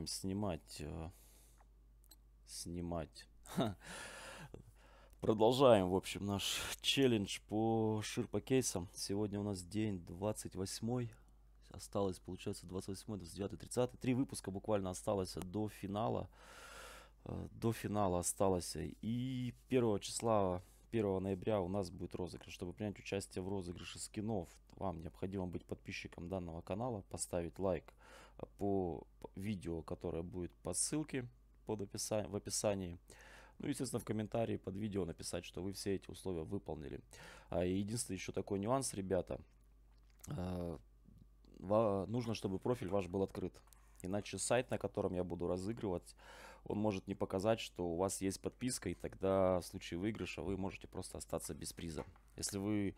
начинаем снимать. Э, снимать. Продолжаем, в общем, наш челлендж по ширпокейсам. Сегодня у нас день 28 осталось, получается, 28, 29, 30. Три выпуска буквально осталось до финала. Э, до финала осталось. И 1 числа, 1 ноября у нас будет розыгрыш. Чтобы принять участие в розыгрыше скинов, вам необходимо быть подписчиком данного канала, поставить лайк по видео, которое будет по ссылке под описа... в описании. Ну, естественно, в комментарии под видео написать, что вы все эти условия выполнили. А единственный еще такой нюанс, ребята, а, нужно, чтобы профиль ваш был открыт. Иначе сайт, на котором я буду разыгрывать, он может не показать, что у вас есть подписка, и тогда в случае выигрыша вы можете просто остаться без приза. Если вы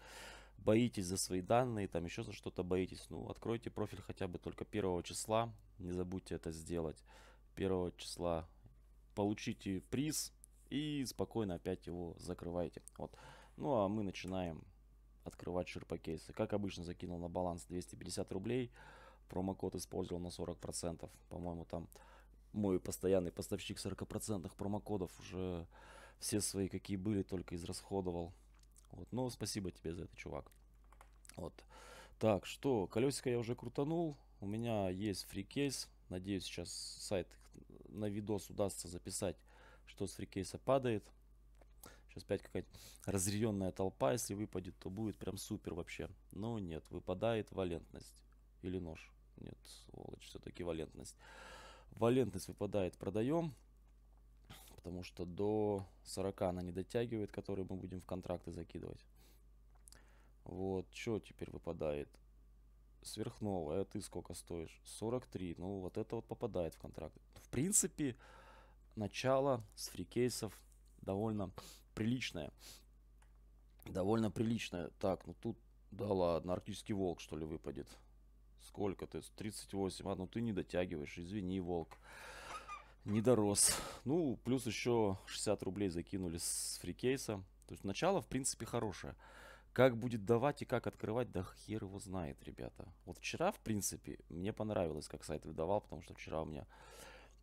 боитесь за свои данные, там еще за что-то боитесь, ну, откройте профиль хотя бы только первого числа, не забудьте это сделать. Первого числа получите приз и спокойно опять его закрывайте. Вот. Ну, а мы начинаем открывать ширпокейсы. Как обычно, закинул на баланс 250 рублей, промокод использовал на 40%, по-моему, там мой постоянный поставщик 40% промокодов уже все свои, какие были, только израсходовал. Вот, но спасибо тебе за это, чувак. Вот. Так, что, колесико я уже крутанул. У меня есть фрикейс. Надеюсь, сейчас сайт на видос удастся записать, что с фрикейса падает. Сейчас опять какая-то разъяренная толпа. Если выпадет, то будет прям супер вообще. Но нет, выпадает валентность. Или нож. Нет, сволочь, все-таки валентность. Валентность выпадает, продаем потому что до 40 она не дотягивает, которые мы будем в контракты закидывать. Вот, что теперь выпадает? Сверхновая, а ты сколько стоишь? 43, ну вот это вот попадает в контракт. В принципе, начало с фрикейсов довольно приличное. Довольно приличное. Так, ну тут, да ладно, арктический волк что ли выпадет? Сколько ты? 38. А, ну ты не дотягиваешь, извини, Волк не дорос. Ну, плюс еще 60 рублей закинули с фрикейса. То есть начало, в принципе, хорошее. Как будет давать и как открывать, да хер его знает, ребята. Вот вчера, в принципе, мне понравилось, как сайт выдавал, потому что вчера у меня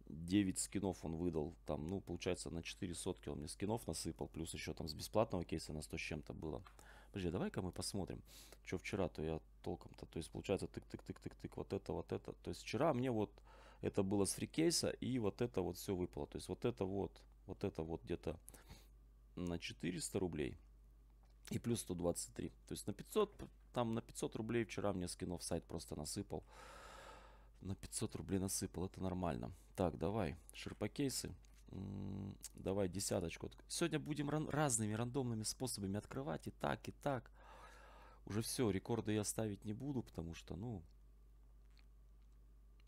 9 скинов он выдал. Там, ну, получается, на 4 сотки он мне скинов насыпал. Плюс еще там с бесплатного кейса на 100 с чем-то было. Подожди, а давай-ка мы посмотрим, что вчера-то я толком-то. То есть, получается, тык-тык-тык-тык-тык, вот это, вот это. То есть, вчера мне вот это было с фрикейса, и вот это вот все выпало. То есть вот это вот, вот это вот где-то на 400 рублей и плюс 123. То есть на 500, там на 500 рублей вчера мне скинов сайт просто насыпал. На 500 рублей насыпал, это нормально. Так, давай, ширпокейсы. давай десяточку. Сегодня будем ран разными рандомными способами открывать и так, и так. Уже все, рекорды я ставить не буду, потому что, ну,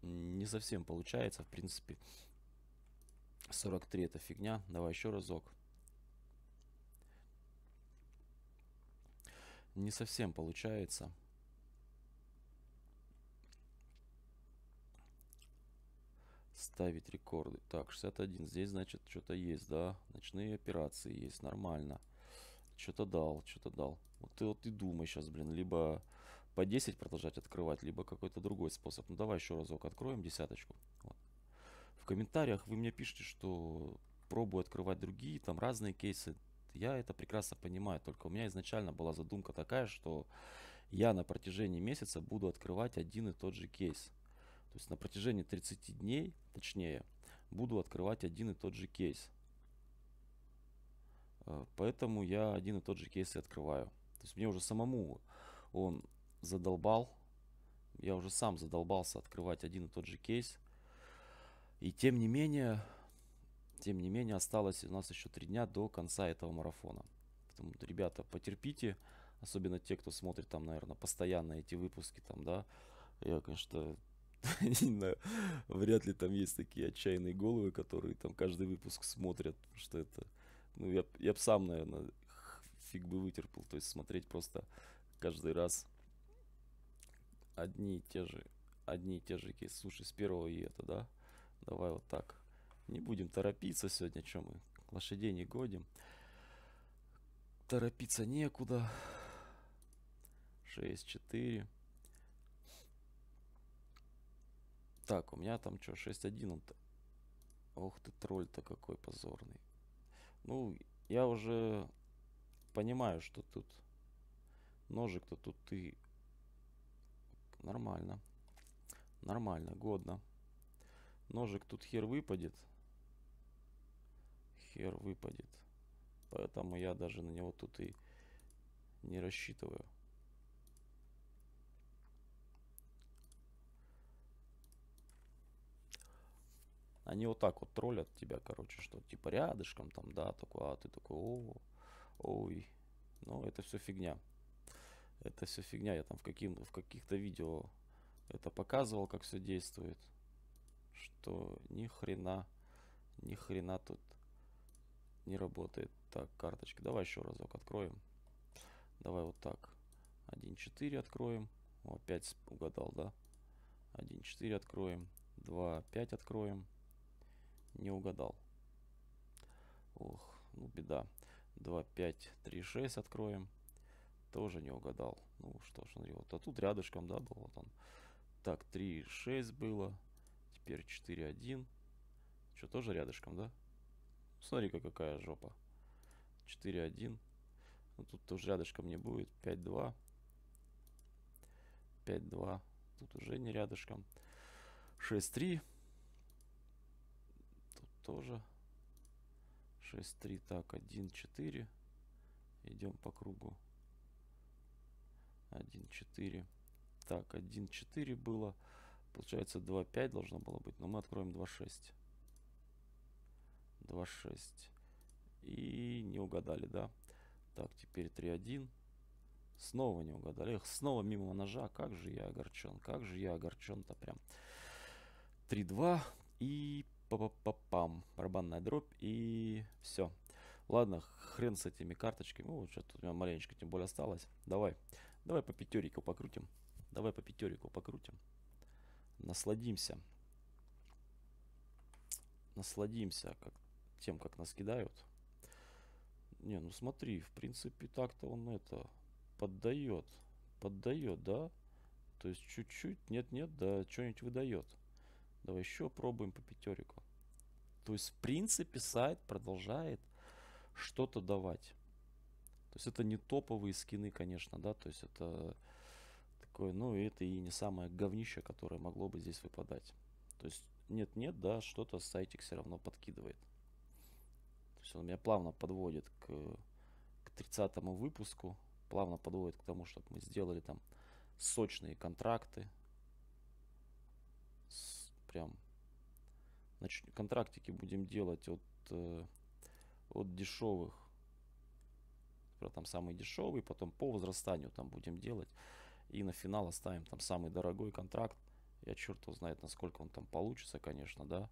не совсем получается, в принципе. 43 это фигня. Давай еще разок. Не совсем получается. Ставить рекорды. Так, 61. Здесь, значит, что-то есть, да? Ночные операции есть. Нормально. Что-то дал, что-то дал. Вот ты вот и думай сейчас, блин. Либо по 10 продолжать открывать, либо какой-то другой способ. Ну давай еще разок откроем десяточку. Вот. В комментариях вы мне пишите что пробую открывать другие, там разные кейсы. Я это прекрасно понимаю, только у меня изначально была задумка такая, что я на протяжении месяца буду открывать один и тот же кейс. То есть на протяжении 30 дней, точнее, буду открывать один и тот же кейс. Э, поэтому я один и тот же кейс и открываю. То есть мне уже самому он задолбал. Я уже сам задолбался открывать один и тот же кейс. И тем не менее, тем не менее, осталось у нас еще три дня до конца этого марафона. Поэтому, ребята, потерпите, особенно те, кто смотрит там, наверное, постоянно эти выпуски там, да. Я, конечно, не знаю, вряд ли там есть такие отчаянные головы, которые там каждый выпуск смотрят, что это, ну, я, я бы сам, наверное, фиг бы вытерпел, то есть смотреть просто каждый раз одни и те же, одни и те же кейсы. Слушай, с первого и это, да? Давай вот так. Не будем торопиться сегодня, чем мы лошадей не годим. Торопиться некуда. 6, 4. Так, у меня там что, 6, 1 он-то. Ох ты, тролль-то какой позорный. Ну, я уже понимаю, что тут ножик-то тут ты Нормально. Нормально, годно. Ножик тут хер выпадет. Хер выпадет. Поэтому я даже на него тут и не рассчитываю. Они вот так вот троллят тебя, короче, что типа рядышком там, да, такой, а ты такой, о, ой. ну это все фигня это все фигня. Я там в, каким, в каких-то видео это показывал, как все действует. Что ни хрена, ни хрена тут не работает. Так, карточки. Давай еще разок откроем. Давай вот так. 1.4 откроем. О, опять угадал, да? 1.4 откроем. 2.5 откроем. Не угадал. Ох, ну беда. 2.5, 3.6 откроем. Тоже не угадал. Ну что ж, ну вот. А тут рядышком, да, был вот он. Так, 3,6 было. Теперь 4,1. Что, тоже рядышком, да? Ну, смотри-ка, какая жопа. 4,1. Ну, тут тоже рядышком не будет. 5,2. 5,2. Тут уже не рядышком. 6,3. Тут тоже. 6,3. Так, 1,4. Идем по кругу. 1.4. Так, 1.4 было. Получается 2.5 должно было быть. Но мы откроем 2.6. 2.6. И не угадали, да? Так, теперь 3.1. Снова не угадали. Эх, снова мимо ножа. Как же я огорчен. Как же я огорчен-то прям. 3-2. И пам барабанная дробь и все. Ладно, хрен с этими карточками. Вот что тут у меня маленечко тем более осталось. Давай, Давай по пятерику покрутим. Давай по пятерику покрутим. Насладимся. Насладимся как, тем, как нас кидают. Не, ну смотри, в принципе, так-то он это поддает. Поддает, да? То есть чуть-чуть, нет-нет, да, что-нибудь выдает. Давай еще пробуем по пятерику. То есть, в принципе, сайт продолжает что-то давать. То есть это не топовые скины, конечно, да, то есть это такое, ну, это и не самое говнище, которое могло бы здесь выпадать. То есть нет-нет, да, что-то сайтик все равно подкидывает. То есть он меня плавно подводит к, к 30 выпуску, плавно подводит к тому, чтобы мы сделали там сочные контракты. С, прям значит, контрактики будем делать от, э, от дешевых про там самый дешевый, потом по возрастанию там будем делать. И на финал оставим там самый дорогой контракт. Я черт его знает, насколько он там получится, конечно, да.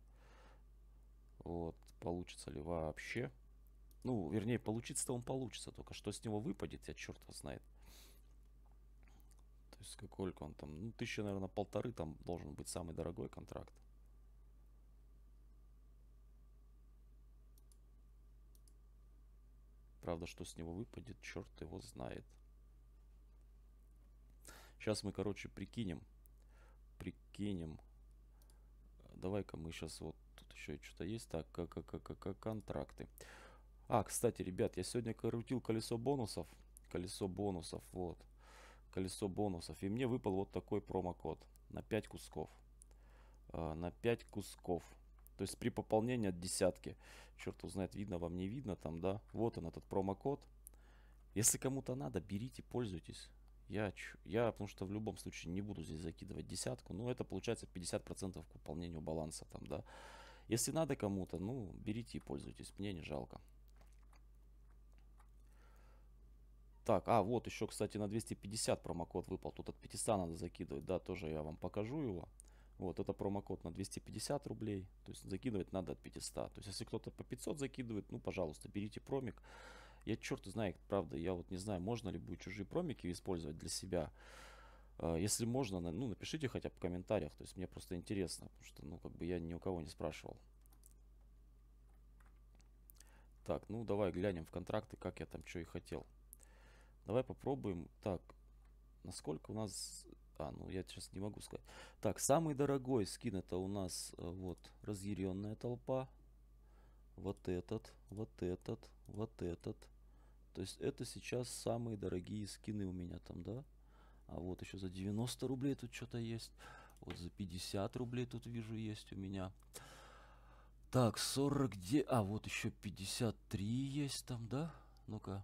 Вот, получится ли вообще. Ну, вернее, получится-то он получится, только что с него выпадет, я черт его знает. То есть, сколько он там, ну, тысяча, наверное, полторы там должен быть самый дорогой контракт. Правда, что с него выпадет, черт его знает. Сейчас мы, короче, прикинем. Прикинем. Давай-ка мы сейчас вот... Тут еще что-то есть. Так, как, как, как, как контракты. А, кстати, ребят, я сегодня крутил колесо бонусов. Колесо бонусов, вот. Колесо бонусов. И мне выпал вот такой промокод. На 5 кусков. Э, на 5 кусков. То есть при пополнении от десятки. Черт узнает, видно вам, не видно там, да. Вот он, этот промокод. Если кому-то надо, берите, пользуйтесь. Я, я, потому что в любом случае не буду здесь закидывать десятку, но ну, это получается 50% к пополнению баланса там, да. Если надо кому-то, ну, берите и пользуйтесь, мне не жалко. Так, а вот еще, кстати, на 250 промокод выпал. Тут от 500 надо закидывать, да, тоже я вам покажу его. Вот, это промокод на 250 рублей, то есть закидывать надо от 500. То есть если кто-то по 500 закидывает, ну, пожалуйста, берите промик. Я черт знает, правда, я вот не знаю, можно ли будет чужие промики использовать для себя. Э, если можно, ну, напишите хотя бы в комментариях, то есть мне просто интересно, потому что, ну, как бы я ни у кого не спрашивал. Так, ну, давай глянем в контракты, как я там что и хотел. Давай попробуем. Так, насколько у нас а, ну я сейчас не могу сказать. Так, самый дорогой скин это у нас э, вот разъяренная толпа. Вот этот, вот этот, вот этот. То есть это сейчас самые дорогие скины у меня там, да? А вот еще за 90 рублей тут что-то есть. Вот за 50 рублей тут вижу есть у меня. Так, 40 где? А, вот еще 53 есть там, да? Ну-ка.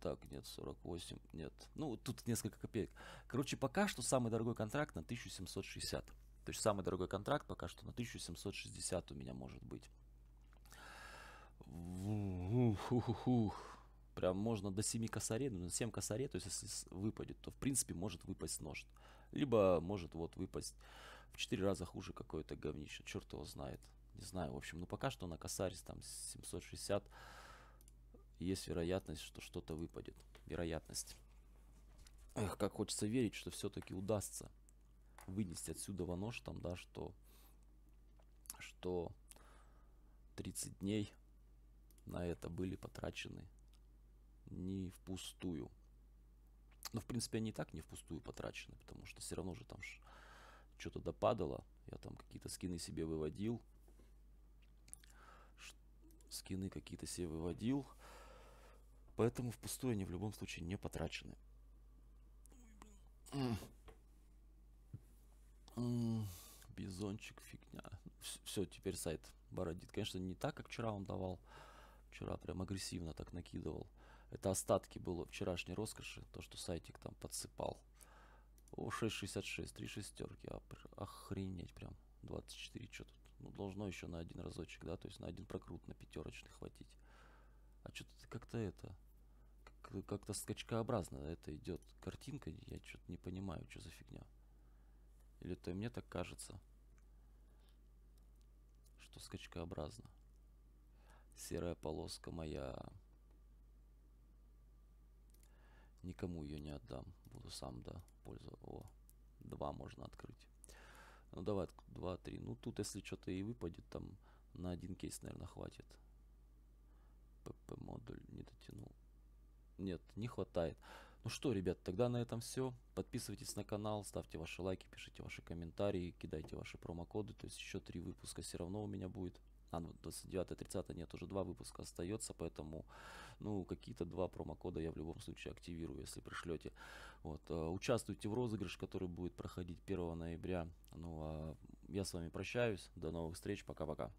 Так, нет, 48, нет. Ну, тут несколько копеек. Короче, пока что самый дорогой контракт на 1760. То есть самый дорогой контракт пока что на 1760 у меня может быть. ух Прям можно до 7 косарей, ну, на 7 косарей, то есть если выпадет, то в принципе может выпасть нож. Либо может вот выпасть в 4 раза хуже какое-то говнище, черт его знает. Не знаю, в общем, ну пока что на косарь там 760 есть вероятность, что что-то выпадет. Вероятность. Эх, как хочется верить, что все-таки удастся вынести отсюда во нож, там, да, что, что 30 дней на это были потрачены не впустую. Но, ну, в принципе, они и так не впустую потрачены, потому что все равно же там что-то допадало. Я там какие-то скины себе выводил. Скины какие-то себе выводил. Поэтому впустую они в любом случае не потрачены. Бизончик, фигня. Все, теперь сайт бородит. Конечно, не так, как вчера он давал. Вчера прям агрессивно так накидывал. Это остатки было вчерашней роскоши. То, что сайтик там подсыпал. О, 6.66, три шестерки. А охренеть прям. 24, что тут? Ну, должно еще на один разочек, да? То есть на один прокрут на пятерочный хватить. А что-то как-то это как-то скачкообразно это идет картинка. Я что-то не понимаю, что за фигня. Или то мне так кажется, что скачкообразно. Серая полоска моя. Никому ее не отдам. Буду сам, да, пользоваться. О, два можно открыть. Ну давай, два, три. Ну тут, если что-то и выпадет, там на один кейс, наверное, хватит. ПП-модуль не дотянул. Нет, не хватает. Ну что, ребят, тогда на этом все. Подписывайтесь на канал, ставьте ваши лайки, пишите ваши комментарии, кидайте ваши промокоды. То есть еще три выпуска все равно у меня будет. А, ну, 29-30 нет, уже два выпуска остается, поэтому, ну, какие-то два промокода я в любом случае активирую, если пришлете. Вот, э, участвуйте в розыгрыше, который будет проходить 1 ноября. Ну, а я с вами прощаюсь, до новых встреч, пока-пока.